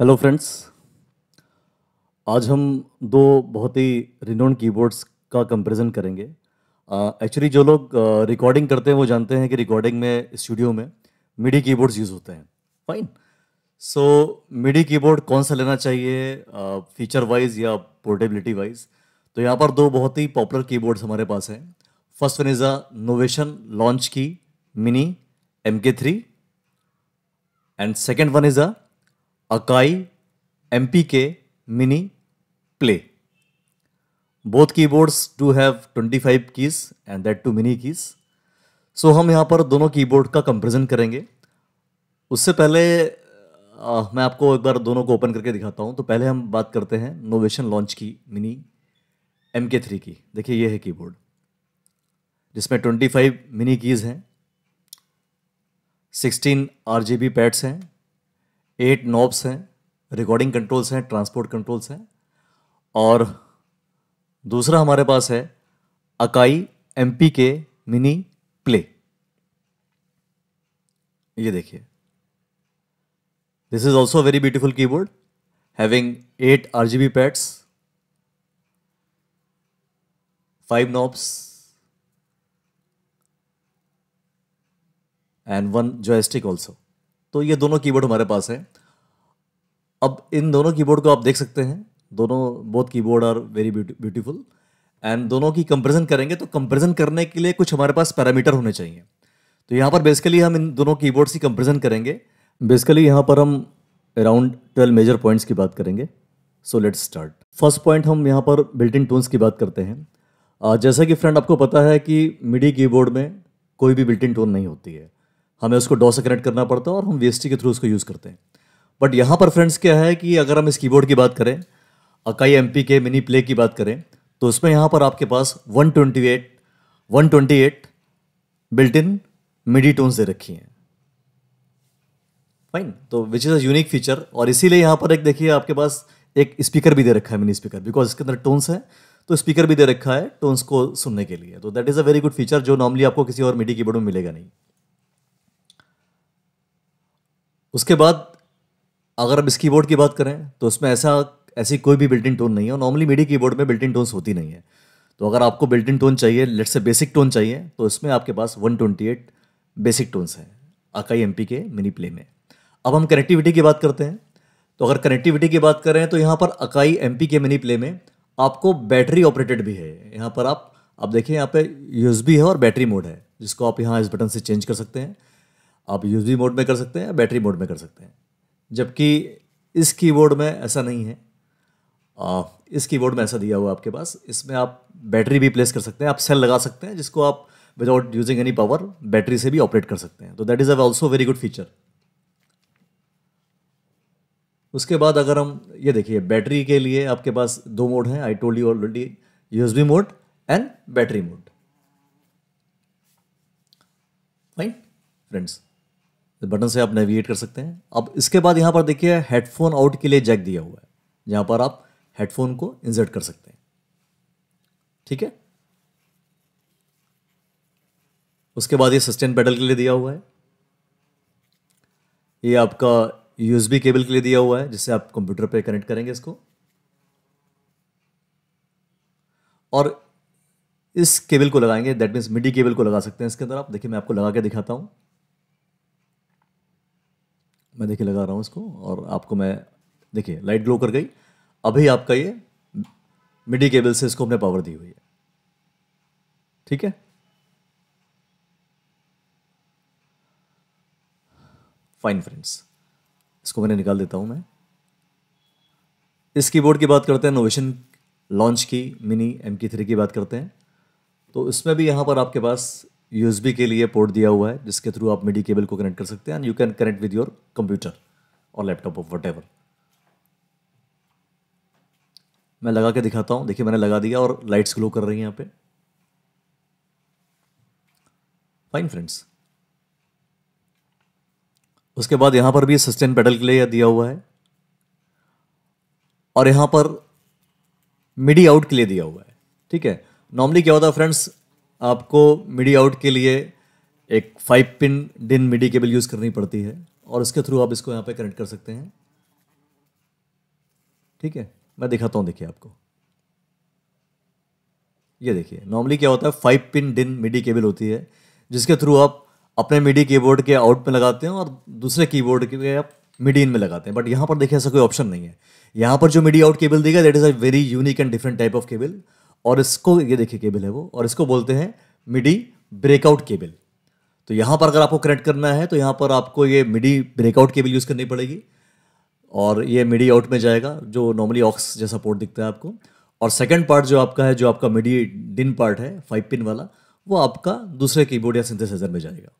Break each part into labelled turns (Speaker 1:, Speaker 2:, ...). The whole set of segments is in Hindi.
Speaker 1: हेलो फ्रेंड्स आज हम दो बहुत ही रिनोन कीबोर्ड्स का कंपैरिजन करेंगे एक्चुअली uh, जो लोग रिकॉर्डिंग uh, करते हैं वो जानते हैं कि रिकॉर्डिंग में स्टूडियो में मिडी कीबोर्ड्स यूज़ होते हैं फाइन सो मिडी कीबोर्ड कौन सा लेना चाहिए फीचर uh, वाइज या पोर्टेबिलिटी वाइज तो यहाँ पर दो बहुत ही पॉपुलर कीबोर्ड्स हमारे पास हैं first one is a Novation Launchkey mini M K three and second one is a Akai M P K mini play both keyboards too have twenty five keys and that too mini keys so हम यहाँ पर दोनों कीबोर्ड का कंपेरिजन करेंगे उससे पहले आ, मैं आपको एक बार दोनों को ओपन करके दिखाता हूँ तो पहले हम बात करते हैं Novation Launchkey mini M K three की देखिए ये है कीबोर्ड जिसमें ट्वेंटी फाइव मिनी कीज़ हैं sixteen R G B pads हैं एट नॉब्स हैं रिकॉर्डिंग कंट्रोल्स हैं ट्रांसपोर्ट कंट्रोल्स हैं और दूसरा हमारे पास है Akai M K mini Play ये देखिए this is also very beautiful keyboard having eight R G B pads five knobs and one joystick also तो ये दोनों कीबोर्ड हमारे पास है अब इन दोनों कीबोर्ड को आप देख सकते हैं दोनों both keyboard are very beautiful and दोनों की कंपेरिजन करेंगे तो कंपेरिजन करने के लिए कुछ हमारे पास पैरामीटर होने चाहिए तो यहाँ पर बेसिकली हम इन दोनों बोर्ड्स की कंपेरिजन करेंगे बेसिकली यहाँ पर हम अराउंड ट्वेल्व मेजर पॉइंट्स की बात करेंगे so let's start first point हम यहाँ पर बिल्ट इन टोन्स की बात करते हैं जैसा कि फ्रेंड आपको पता है कि मिडी कीबोर्ड में कोई भी बिल्ट इन टोन नहीं होती है हमें उसको डॉ से कनेक्ट करना पड़ता है और हम वी के थ्रू उसको यूज़ करते हैं बट यहाँ पर फ्रेंड्स क्या है कि अगर हम इस कीबोर्ड की बात करें Akai M K mini Play की बात करें तो उसमें यहाँ पर आपके पास 128 128 बिल्ट इन मिडी टोन्स दे रखी हैं फाइन तो which is a unique feature और इसीलिए यहाँ पर एक देखिए आपके पास एक स्पीकर भी दे रखा है मिनी स्पीकर बिकॉज इसके अंदर टोन्स है तो स्पीकर भी दे रखा है टोन्स को सुनने के लिए तो that is a very good feature जो नॉर्मली आपको किसी और मिडी कीबोर्ड में मिलेगा नहीं उसके बाद अगर अब इस कीबोर्ड की बात करें तो उसमें ऐसा ऐसी कोई भी बिल्ट इन टोन नहीं है नॉर्मली मीडी कीबोर्ड में बिल्ट इन टोन्स होती नहीं है तो अगर आपको बिल्ट इन टोन चाहिए लेट से बेसिक टोन चाहिए तो इसमें आपके पास 128 बेसिक टोन्स हैं Akai M K mini Play में अब हम कनेक्टिविटी की बात करते हैं तो अगर कनेक्टिविटी की बात करें तो यहाँ पर Akai M K mini Play में आपको बैटरी ऑपरेटेड भी है यहाँ पर आप अब देखिए यहाँ पे यूज है और बैटरी मोड है जिसको आप यहाँ इस बटन से चेंज कर सकते हैं आप यूजबी मोड में कर सकते हैं या बैटरी मोड में कर सकते हैं जबकि इस कीबोर्ड में ऐसा नहीं है आ, इस कीबोर्ड में ऐसा दिया हुआ आपके पास इसमें आप बैटरी भी प्लेस कर सकते हैं आप सेल लगा सकते हैं जिसको आप without using any power battery से भी ऑपरेट कर सकते हैं तो that is a also very good feature उसके बाद अगर हम ये देखिए बैटरी के लिए आपके पास दो मोड हैं I told you already USB mode and battery mode fine friends तो बटन से आप नेविगेट कर सकते हैं अब इसके बाद यहाँ पर देखिए हेडफोन आउट के लिए जैक दिया हुआ है जहाँ पर आप हेडफोन को इंसर्ट कर सकते हैं ठीक है उसके बाद ये सस्टेन पेडल के लिए दिया हुआ है ये आपका यूएसबी केबल के लिए दिया हुआ है जिससे आप कंप्यूटर पे कनेक्ट करेंगे इसको और इस केबल को लगाएंगे दैट मीन्स मिडी केबल को लगा सकते हैं इसके अंदर आप देखिए मैं आपको लगा के दिखाता हूँ मैं देखिए लगा रहा हूँ इसको और आपको मैं देखिए लाइट ग्लो कर गई अभी आपका ये मिडी केबल से इसको हमने पावर दी हुई है ठीक है फाइन फ्रेंड्स इसको मैंने निकाल देता हूँ मैं इस कीबोर्ड की बात करते हैं Novation Launchkey mini M K three की बात करते हैं तो इसमें भी यहाँ पर आपके पास यूएसबी के लिए पोर्ट दिया हुआ है जिसके थ्रू आप मिडी केबल को कनेक्ट कर सकते हैं and you can connect with your computer और लैपटॉप ऑफ वट मैं लगा के दिखाता हूँ देखिए मैंने लगा दिया और लाइट्स ग्लो कर रही हैं यहाँ पे फाइन फ्रेंड्स उसके बाद यहाँ पर भी सस्टेन पेडल के लिए दिया हुआ है और यहाँ पर मिडी आउट के लिए दिया हुआ है ठीक है नॉर्मली क्या होता है फ्रेंड्स आपको मिडी आउट के लिए एक फाइव पिन डिन मिडी केबल यूज़ करनी पड़ती है और उसके थ्रू आप इसको यहाँ पे कनेक्ट कर सकते हैं ठीक है मैं दिखाता हूँ देखिए आपको ये देखिए नॉर्मली क्या होता है फाइव पिन डिन मिडी केबल होती है जिसके थ्रू आप अपने मिडी कीबोर्ड के आउट में लगाते हैं और दूसरे कीबोर्ड के आप मिडी इन में लगाते हैं बट यहाँ पर देखिए ऐसा कोई ऑप्शन नहीं है यहाँ पर जो मिडी आउट केबल देगा that is a very unique and different type of cable और इसको ये देखिए केबल है वो और इसको बोलते हैं मिडी ब्रेकआउट केबल तो यहाँ पर अगर आपको कनेक्ट करना है तो यहाँ पर आपको ये मिडी ब्रेकआउट केबल यूज़ करनी पड़ेगी और ये मिडी आउट में जाएगा जो नॉर्मली ऑक्स जैसा पोर्ट दिखता है आपको और सेकंड पार्ट जो आपका है जो आपका मिडी डिन पार्ट है फाइव पिन वाला वो आपका दूसरे कीबोर्ड या सिंथेसाइजर में जाएगा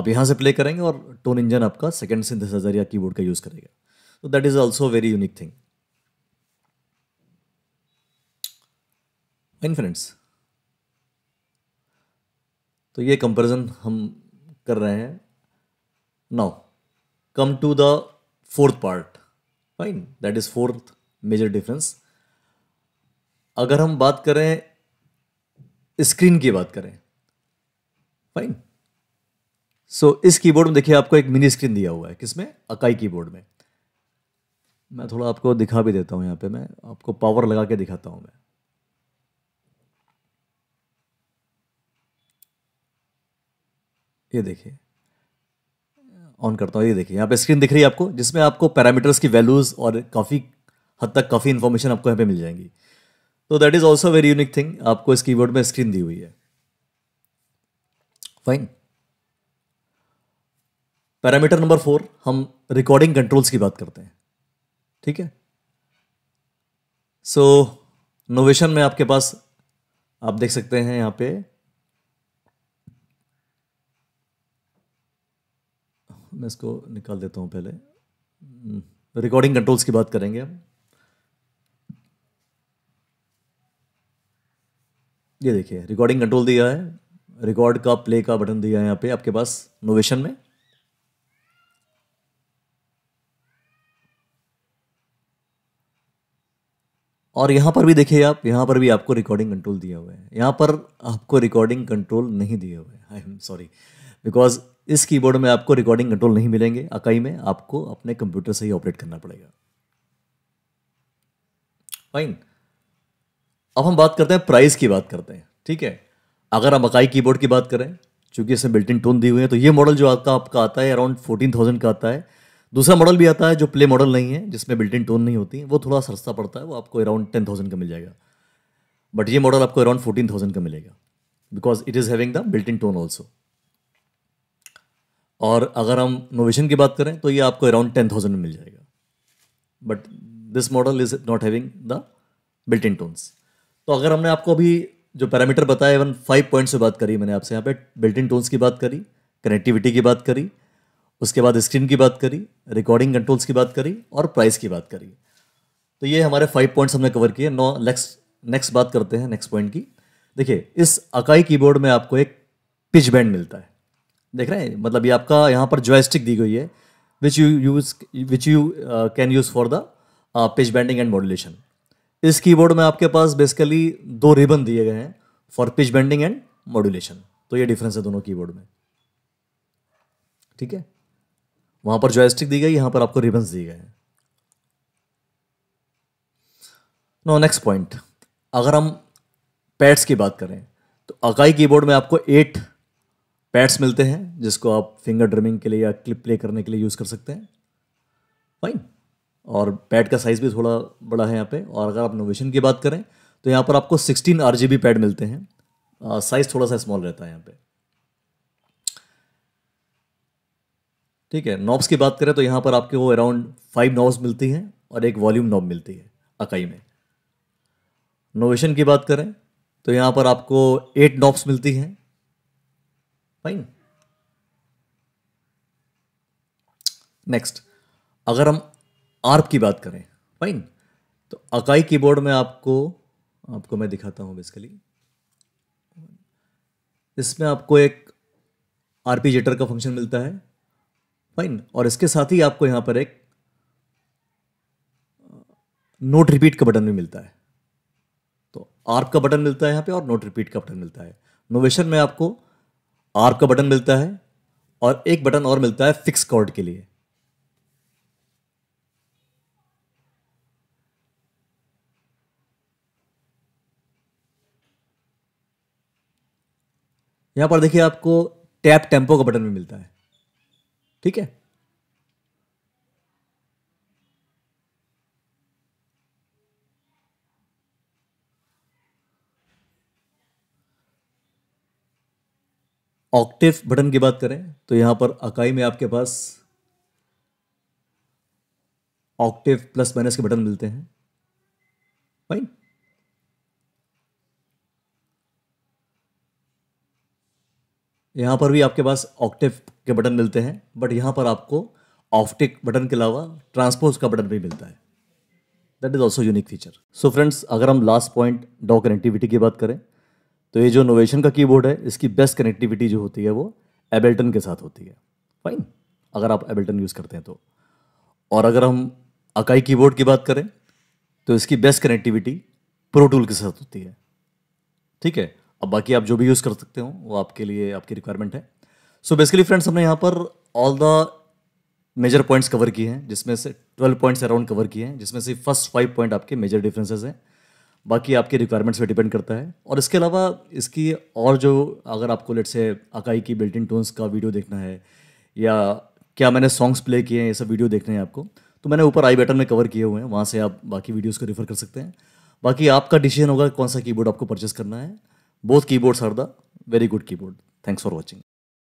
Speaker 1: आप यहाँ से प्ले करेंगे और टोन इंजन आपका सेकेंड सिंथेसाइजर या कीबोर्ड का यूज़ करेगा तो that is also very unique thing in friends तो ये कंपैरिजन हम कर रहे हैं now come to the fourth part fine that is fourth major difference अगर हम बात करें स्क्रीन की बात करें फाइन सो so, इस कीबोर्ड में देखिए आपको एक मिनी स्क्रीन दिया हुआ है किसमें अकाई कीबोर्ड में मैं थोड़ा आपको दिखा भी देता हूँ यहाँ पे मैं आपको पावर लगा के दिखाता हूँ मैं ये देखिए ऑन करता हूँ ये देखिए यहाँ पे स्क्रीन दिख रही है आपको जिसमें आपको पैरामीटर्स की वैल्यूज़ और काफ़ी हद तक काफ़ी इन्फॉर्मेशन आपको यहाँ पे मिल जाएंगी तो that is also very unique thing आपको इस कीबोर्ड में स्क्रीन दी हुई है फाइन पैरामीटर नंबर फोर हम रिकॉर्डिंग कंट्रोल्स की बात करते हैं ठीक है सो so, नोवेशन में आपके पास आप देख सकते हैं यहाँ पे मैं इसको निकाल देता हूँ पहले रिकॉर्डिंग हम्म, कंट्रोल्स की बात करेंगे हम ये देखिए रिकॉर्डिंग कंट्रोल दिया है रिकॉर्ड का प्ले का बटन दिया है यहाँ पे आपके पास नोवेशन में और यहाँ पर भी देखिए आप यहाँ पर भी आपको रिकॉर्डिंग कंट्रोल दिया हुआ है यहाँ पर आपको रिकॉर्डिंग कंट्रोल नहीं दिया हुआ है आई एम सॉरी बिकॉज इस कीबोर्ड में आपको रिकॉर्डिंग कंट्रोल नहीं मिलेंगे अकाई में आपको अपने कंप्यूटर से ही ऑपरेट करना पड़ेगा फाइन अब हम बात करते हैं प्राइस की बात करते हैं ठीक है अगर हम अकाई कीबोर्ड की बात करें चूंकि इसमें बिल्टिन टोन दी हुई है तो ये मॉडल जो आपका आपका आता है अराउंड फोर्टीन थाउजेंड का आता है दूसरा मॉडल भी आता है जो प्ले मॉडल नहीं है जिसमें बिल्टिन टोन नहीं होती वो थोड़ा सस्ता पड़ता है वो आपको अराउंड टेन थाउजेंड का मिल जाएगा बट ये मॉडल आपको अराउंड फोर्टीन थाउजेंड का मिलेगा because it is having the built in tone also और अगर हम इनोवेशन की बात करें तो ये आपको अराउंड टेन थाउजेंड में मिल जाएगा but this model is not having the built in tones तो अगर हमने आपको अभी जो पैरामीटर बताया इवन फाइव पॉइंट्स से बात करी मैंने आपसे यहाँ पे बिल्ट इन टोन्स की बात करी कनेक्टिविटी की बात करी उसके बाद स्क्रीन की बात करी रिकॉर्डिंग कंट्रोल्स की बात करी और प्राइस की बात करी तो ये हमारे फाइव पॉइंट्स हमने कवर किए नो नेक्स्ट नेक्स्ट बात करते हैं नेक्स्ट पॉइंट की देखिए इस अकाई कीबोर्ड में आपको एक पिच बैंड मिलता है देख रहे हैं मतलब ये आपका यहाँ पर जॉयस्टिक दी गई है which you use which you can use for the pitch bending and modulation इस कीबोर्ड में आपके पास बेसिकली दो रिबन दिए गए हैं for pitch bending and modulation तो ये डिफरेंस है दोनों कीबोर्ड में ठीक है वहां पर जॉयस्टिक दी गई यहां पर आपको रिबन दिए गए हैं नो नेक्स्ट पॉइंट अगर हम पैड्स की बात करें तो अकाई कीबोर्ड में आपको एट पैड्स मिलते हैं जिसको आप फिंगर ड्रमिंग के लिए या क्लिप प्ले करने के लिए यूज़ कर सकते हैं फाइन और पैड का साइज़ भी थोड़ा बड़ा है यहाँ पे और अगर आप नोवेशन की बात करें तो यहाँ पर आपको सिक्सटीन आर पैड मिलते हैं साइज़ थोड़ा सा स्मॉल रहता है यहाँ पे ठीक है नॉब्स की बात करें तो यहाँ पर आपके वो अराउंड फाइव नॉब्स मिलती हैं और एक वॉल्यूम नॉब मिलती है अकाई में नोवेशन की बात करें तो यहाँ पर आपको एट नॉब्स मिलती हैं फाइन नेक्स्ट अगर हम आर्प की बात करें फाइन तो अकाई कीबोर्ड में आपको आपको मैं दिखाता हूं बेसिकली इसमें आपको एक आरपी जेटर का फंक्शन मिलता है फाइन और इसके साथ ही आपको यहां पर एक नोट रिपीट का बटन भी मिलता है तो आर्प का बटन मिलता है यहां पे और नोट रिपीट का बटन मिलता है नोवेशन में आपको आर्प का बटन मिलता है और एक बटन और मिलता है फिक्स कॉर्ड के लिए यहां पर देखिए आपको टैप टेम्पो का बटन भी मिलता है ठीक है ऑक्टिव बटन की बात करें तो यहां पर अकाई में आपके पास ऑक्टिव प्लस माइनस के बटन मिलते हैं फाइन यहां पर भी आपके पास ऑक्टिव के बटन मिलते हैं बट यहां पर आपको ऑप्टिक बटन के अलावा ट्रांसपोज का बटन भी मिलता है that is also unique feature so friends अगर हम लास्ट पॉइंट डॉ कनेक्टिविटी की बात करें तो ये जो नोवेशन का कीबोर्ड है इसकी बेस्ट कनेक्टिविटी जो होती है वो एबल्टन के साथ होती है फाइन अगर आप एबल्टन यूज़ करते हैं तो और अगर हम अकाई कीबोर्ड की बात करें तो इसकी बेस्ट कनेक्टिविटी प्रोटूल के साथ होती है ठीक है अब बाकी आप जो भी यूज़ कर सकते हो वो आपके लिए आपकी रिक्वायरमेंट है सो बेसिकली फ्रेंड्स हमने यहाँ पर all the major points cover किए हैं जिसमें से ट्वेल्व पॉइंट्स अराउंड कवर किए हैं जिसमें से फर्स्ट फाइव पॉइंट आपके मेजर डिफ्रेंसेज हैं बाकी आपकी रिक्वायरमेंट्स पे डिपेंड करता है और इसके अलावा इसकी और जो अगर आपको लेट से अकाई की बिल्ट इन टोन्स का वीडियो देखना है या क्या मैंने सॉन्ग्स प्ले किए हैं ये सब वीडियो देखने हैं आपको तो मैंने ऊपर आई बटन में कवर किए हुए हैं वहाँ से आप बाकी वीडियोज़ को रेफर कर सकते हैं बाकी आपका डिसीजन होगा कौन सा कीबोर्ड आपको परचेस करना है both keyboards are the very good keyboard thanks for watching